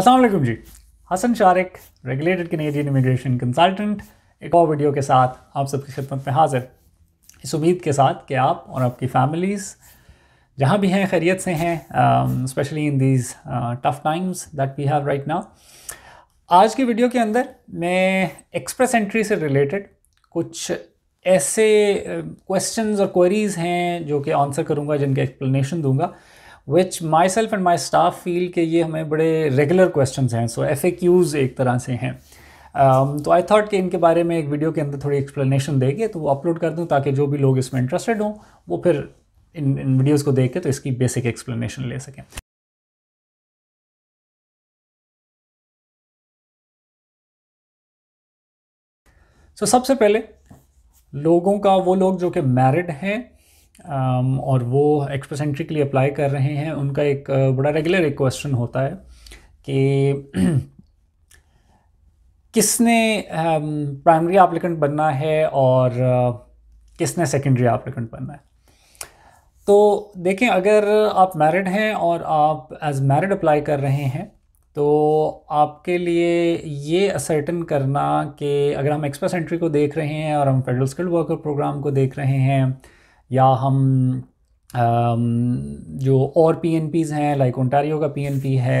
Aslam ji Hasan Shariq regulated Canadian immigration consultant एक और video के साथ आप सबकी खिदमत में हाजिर इस उम्मीद के साथ कि आप और आपकी फैमिलीज़ जहाँ भी हैं खैरियत से हैं specially in these tough times that we have right now आज की वीडियो के अंदर मैं एक्सप्रेस एंट्री से रिलेटेड कुछ ऐसे क्वेश्चंस uh, और क्वेरीज़ हैं जो कि आंसर करूँगा जिनके एक्सप्लेनेशन दूंगा which my self and my staff feel के ये हमें बड़े रेगुलर क्वेश्चन हैं सो एफ ए क्यूज़ एक तरह से हैं um, तो आई थॉट कि इनके बारे में एक वीडियो के अंदर थोड़ी एक्सप्लेनेशन देंगे तो वो अपलोड कर दूँ ताकि जो भी लोग इसमें इंटरेस्टेड हों वो फिर इन इन वीडियोज़ को देख के तो इसकी बेसिक एक्सप्लेनेशन ले सकें सो so, सबसे पहले लोगों का वो लोग जो कि मैरिड हैं Um, और वो एक्सप्रेसेंट्रिकली अप्लाई कर रहे हैं उनका एक uh, बड़ा रेगुलर एक क्वेश्चन होता है कि किसने प्राइमरी um, एप्लीकेंट बनना है और uh, किसने सेकेंडरी एप्लीकेंट बनना है तो देखें अगर आप मैरिड हैं और आप एज मैरिड अप्लाई कर रहे हैं तो आपके लिए ये असर्टन करना कि अगर हम एक्सप्रेस एंट्री को देख रहे हैं और हम फेडरल स्किल्ड वर्कर प्रोग्राम को देख रहे हैं या हम जो और पी हैं लाइक ओंटारियो का पी है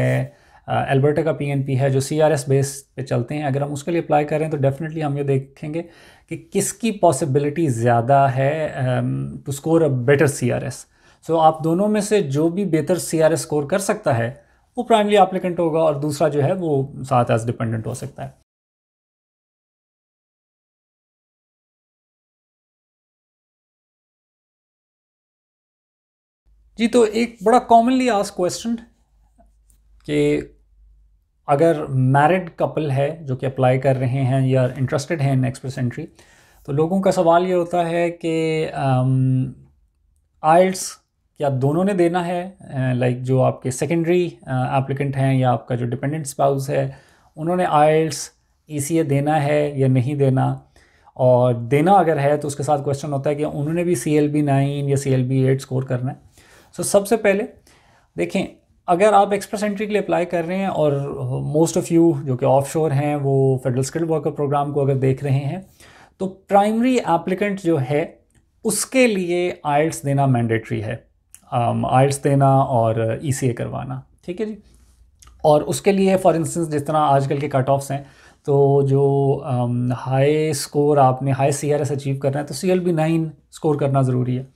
एल्बर्टा का पी है जो सी आर एस बेस पे चलते हैं अगर हम उसके लिए अप्लाई करें तो डेफिनेटली हम ये देखेंगे कि किसकी पॉसिबिलिटी ज़्यादा है to score a better C R S so आप दोनों में से जो भी बेहतर सी आर एस स्कोर कर सकता है वो प्राइमरी एप्लीकेंट होगा और दूसरा जो है वो साथ एज डिपेंडेंट हो सकता है जी तो एक बड़ा कॉमनली आज क्वेश्चन कि अगर मैरिड कपल है जो कि अप्लाई कर रहे हैं या इंटरेस्टेड हैं इन एक्सप्रेस एंट्री तो लोगों का सवाल ये होता है कि आइल्स um, क्या दोनों ने देना है लाइक uh, जो आपके सेकेंडरी एप्लीकेंट uh, हैं या आपका जो डिपेंडेंट स्पाउस है उन्होंने आइल्स ई e देना है या नहीं देना और देना अगर है तो उसके साथ क्वेश्चन होता है कि उन्होंने भी सी एल बी नाइन या C L B eight score करना है सो so, सबसे पहले देखें अगर आप एक्सप्रेस एंट्री के लिए अप्लाई कर रहे हैं और मोस्ट ऑफ़ यू जो कि ऑफ शोर हैं वो फेडरल स्किल वर्कर प्रोग्राम को अगर देख रहे हैं तो प्राइमरी एप्लीकेंट जो है उसके लिए आइल्स देना मैंडेटरी है आइल्स um, देना और ई e करवाना ठीक है जी और उसके लिए फॉर इंस्टेंस जिस तरह आजकल के कट ऑफ्स हैं तो जो हाई um, स्कोर आपने हाई सी अचीव करना है तो C L B nine score करना ज़रूरी है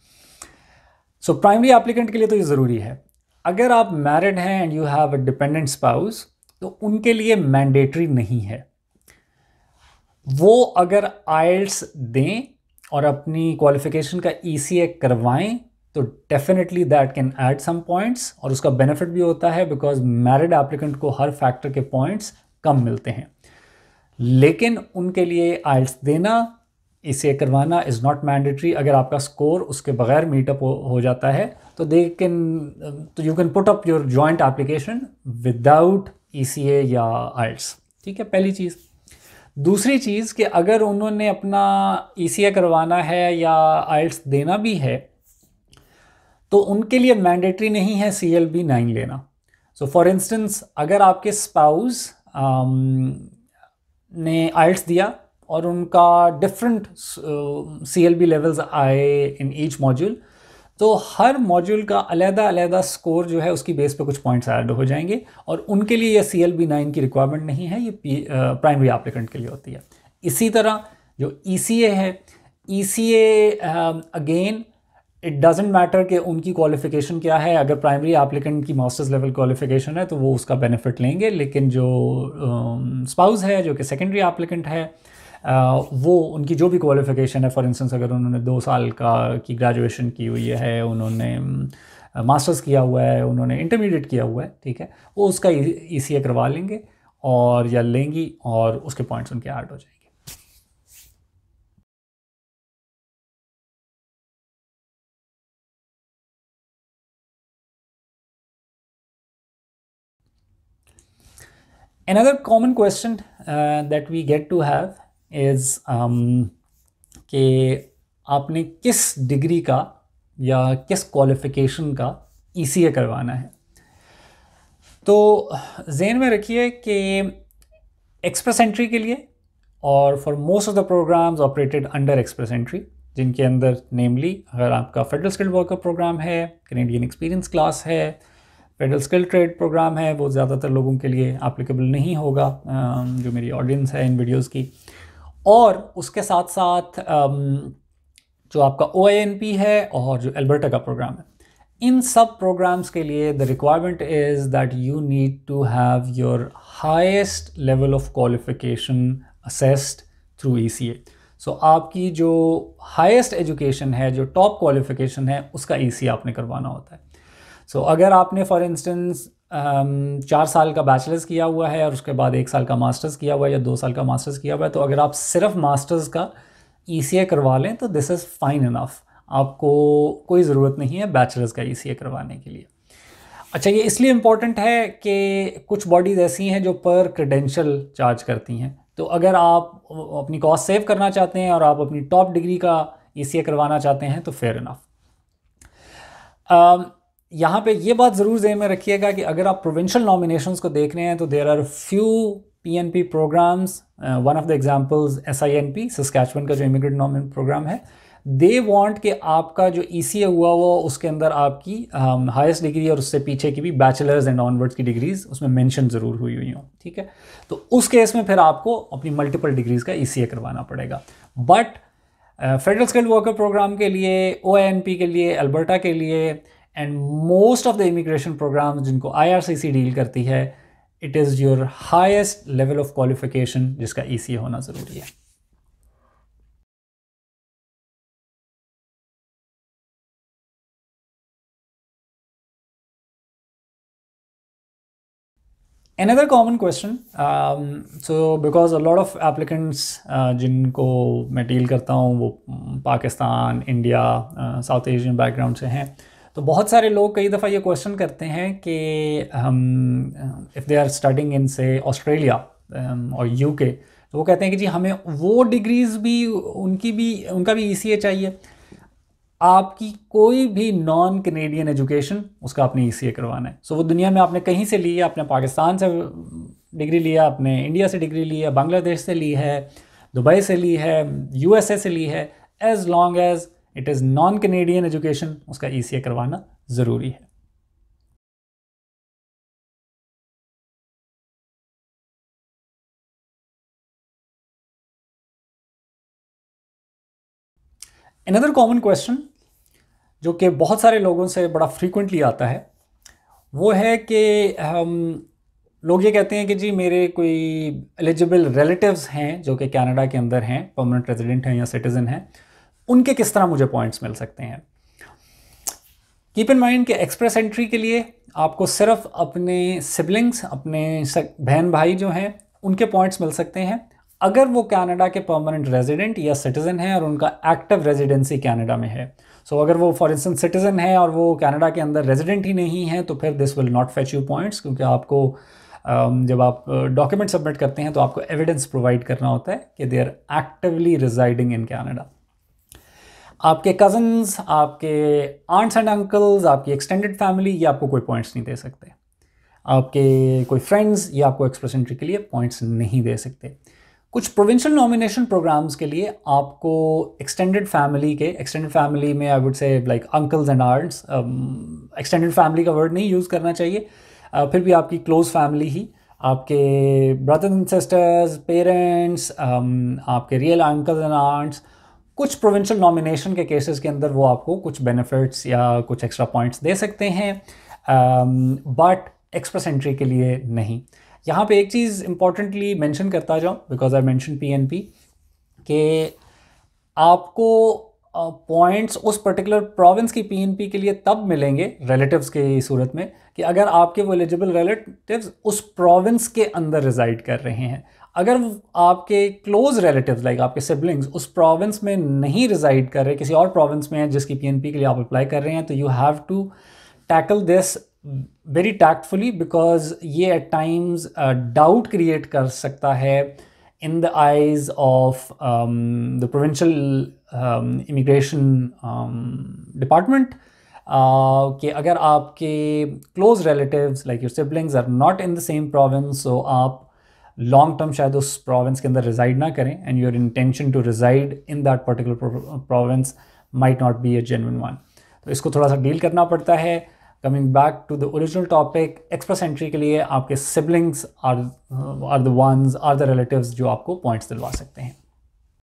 सो प्राइमरी एप्लीकेंट के लिए तो ये ज़रूरी है अगर आप मैरिड हैं and you have a dependent spouse तो उनके लिए मैंडेटरी नहीं है वो अगर आयल्स दें और अपनी क्वालिफिकेशन का ई e करवाएं तो definitely that can add some points और उसका बेनिफिट भी होता है बिकॉज मैरिड एप्लीकेंट को हर फैक्टर के पॉइंट्स कम मिलते हैं लेकिन उनके लिए आइल्स देना इसे करवाना इज़ नॉट मैंडेटरी अगर आपका स्कोर उसके बगैर मीटअप हो, हो जाता है तो दे कैन तो you can put up your joint application without E या आर्ट्स ठीक है पहली चीज़ दूसरी चीज़ कि अगर उन्होंने अपना ई e करवाना है या आइल्स देना भी है तो उनके लिए मैंडेटरी नहीं है सी एल बी नाइन लेना सो फॉर इंस्टेंस अगर आपके स्पाउस um, ने आइल्स दिया और उनका different C L B levels आए इन ईच मॉड्यूल तो हर मॉड्यूल का अलहदा अलहदा स्कोर जो है उसकी बेस पे कुछ पॉइंट्स ऐड हो जाएंगे और उनके लिए ये सी एल बी नाइन की रिक्वायरमेंट नहीं है ये प्राइमरी एप्लीकेंट uh, के लिए होती है इसी तरह जो ई सी ए है E C A again it doesn't matter कि उनकी क्वालिफिकेशन क्या है अगर प्राइमरी एप्लीकेंट की मास्टर्स लेवल क्वालिफिकेशन है तो वो उसका बेनिफिट लेंगे लेकिन जो स्पाउस um, uh, है जो कि सेकेंडरी एप्लीकेंट है वो उनकी जो भी क्वालिफ़िकेशन है फॉर इंस्टेंस अगर उन्होंने दो साल का की ग्रेजुएशन की हुई है उन्होंने मास्टर्स किया हुआ है उन्होंने इंटरमीडिएट किया हुआ है ठीक है वो उसका ई सी e करवा लेंगे और या लेंगी और उसके पॉइंट्स उनके ऐड हो जाएंगे Another common question uh, that we get to have is um, कि आपने किस डिग्री का या किस क्वालिफ़िकेशन का ई e करवाना है तो जेन में रखिए कि एक्सप्रेस एंट्री के लिए और for most of the programs operated under express entry जिनके अंदर नेमली अगर आपका फेडरल स्किल्ड वर्कर प्रोग्राम है कैनेडियन एक्सपीरियंस क्लास है फेडरल स्किल ट्रेड प्रोग्राम है वो ज़्यादातर लोगों के लिए एप्लीकेबल नहीं होगा जो मेरी ऑडियंस है इन वीडियोज़ की और उसके साथ साथ जो आपका ओ है और जो एल्बर्टा का प्रोग्राम है इन सब प्रोग्राम्स के लिए the requirement is that you need to have your highest level of qualification assessed through E C A so आपकी जो हाइस्ट एजुकेशन है जो टॉप क्वालिफिकेशन है उसका ई e सी आपने करवाना होता है सो so, अगर आपने फॉर इंस्टेंस चार साल का बैचलर्स किया हुआ है और उसके बाद एक साल का मास्टर्स किया हुआ है या दो साल का मास्टर्स किया हुआ है तो अगर आप सिर्फ मास्टर्स का ई e करवा लें तो दिस इज़ फाइन इनफ आपको कोई ज़रूरत नहीं है बैचलर्स का ई e करवाने के लिए अच्छा ये इसलिए इम्पॉर्टेंट है कि कुछ बॉडीज़ ऐसी हैं जो पर क्रेडेंशल चार्ज करती हैं तो अगर आप अपनी कॉस्ट सेव करना चाहते हैं और आप अपनी टॉप डिग्री का ई e करवाना चाहते हैं तो फेयर इनफ यहाँ पे ये बात ज़रूर जहन में रखिएगा कि अगर आप प्रोविंशियल नॉमिनेशन को देख रहे हैं तो there are few P N P programs one of the examples S I N P Saskatchewan का जो इमिग्रेंट नॉमिन प्रोग्राम है दे वॉन्ट कि आपका जो ई सी ए हुआ वो उसके अंदर आपकी हाइस्ट um, डिग्री और उससे पीछे की भी बैचलर्स एंड ऑनवर्ड्स की डिग्रीज उसमें मैंशन ज़रूर हुई हुई हों ठीक है तो उस केस में फिर आपको अपनी मल्टीपल डिग्रीज़ का ई सी ए करवाना पड़ेगा but federal skilled worker program के लिए ओ आई एन पी के लिए अल्बर्टा के लिए and most of the immigration program जिनको आई डील करती है it is your highest level of qualification जिसका ई e होना ज़रूरी है another common question um, so because a lot of applicants uh, जिनको मैं डील करता हूँ वो Pakistan India South Asian background से हैं तो बहुत सारे लोग कई दफ़ा ये क्वेश्चन करते हैं कि हम if they are starting in से ऑस्ट्रेलिया और यूके तो वो कहते हैं कि जी हमें वो डिग्रीज़ भी उनकी भी उनका भी ई e चाहिए आपकी कोई भी नॉन कनेडियन एजुकेशन उसका आपने ई e करवाना है सो so, वो दुनिया में आपने कहीं से ली है आपने पाकिस्तान से डिग्री लिया आपने इंडिया से डिग्री ली है बांग्लादेश से ली है दुबई से ली है यूएसए से ली है as long as it is non Canadian education उसका ई e करवाना ज़रूरी है अनदर कॉमन क्वेश्चन जो कि बहुत सारे लोगों से बड़ा फ्रीक्वेंटली आता है वो है कि हम लोग ये कहते हैं कि जी मेरे कोई एलिजिबल रिलेटिव्स हैं जो कि कनाडा के अंदर हैं परमानेंट रेजिडेंट हैं या सिटीज़न हैं उनके किस तरह मुझे पॉइंट्स मिल सकते हैं कीप इन माइंड कि एक्सप्रेस एंट्री के लिए आपको सिर्फ अपने सिबलिंग्स अपने बहन भाई जो हैं उनके पॉइंट्स मिल सकते हैं अगर वो कनाडा के परमानेंट रेजिडेंट या सिटीज़न हैं और उनका एक्टिव रेजिडेंसी कनाडा में है सो so, अगर वो फॉर इंस्टेंस सिटीज़न है और वो कनाडा के अंदर रेजिडेंट ही नहीं है तो फिर this will not fetch you points क्योंकि आपको um, जब आप डॉक्यूमेंट uh, सबमिट करते हैं तो आपको एविडेंस प्रोवाइड करना होता है कि they are actively residing in Canada आपके कज़न्स आपके आंट्स एंड अंकल्स आपकी एक्सटेंडेड फैमिली ये आपको कोई पॉइंट्स नहीं दे सकते आपके कोई फ्रेंड्स ये आपको एक्सप्रेस एंट्री के लिए पॉइंट्स नहीं दे सकते कुछ प्रोविंशियल नॉमिनेशन प्रोग्राम्स के लिए आपको एक्सटेंडेड फैमिली के एक्सटेंडेड फैमिली में I would say like uncles and aunts extended family का वर्ड नहीं यूज़ करना चाहिए uh, फिर भी आपकी क्लोज फैमिली ही आपके ब्रदर्स एंड सिस्टर्स पेरेंट्स आपके रियल अंकल्स एंड आंट्स कुछ प्रोविंशियल नॉमिनेशन के केसेस के अंदर वो आपको कुछ बेनिफिट्स या कुछ एक्स्ट्रा पॉइंट्स दे सकते हैं बट एक्सप्रेस एंट्री के लिए नहीं यहाँ पे एक चीज़ इंपॉर्टेंटली मेंशन करता जाऊँ बिकॉज आई मेंशन पीएनपी के आपको पॉइंट्स uh, उस पर्टिकुलर प्रोविंस की पीएनपी के लिए तब मिलेंगे रिलेटिव्स की सूरत में कि अगर आपके वो एलिजिबल रिलेटिव्स उस प्रोविंस के अंदर रिजाइड कर रहे हैं अगर आपके क्लोज रिलेटिव्स लाइक आपके सिबलिंग्स उस प्रोविंस में नहीं रिजाइड कर रहे किसी और प्रोविंस में है जिसकी पीएनपी के लिए आप अप्लाई कर रहे हैं तो you have to tackle this very tactfully because ये एट टाइम्स डाउट क्रिएट कर सकता है in the eyes of the provincial immigration department कि अगर आपके close relatives like your siblings are not in the same province so आप long term शायद उस प्रोविंस के अंदर रिजाइड ना करें and your intention to reside in that particular province might not be a genuine one तो इसको थोड़ा सा डील करना पड़ता है coming back to the original topic express entry के लिए आपके siblings are are the ones are the relatives जो आपको पॉइंट्स दिलवा सकते हैं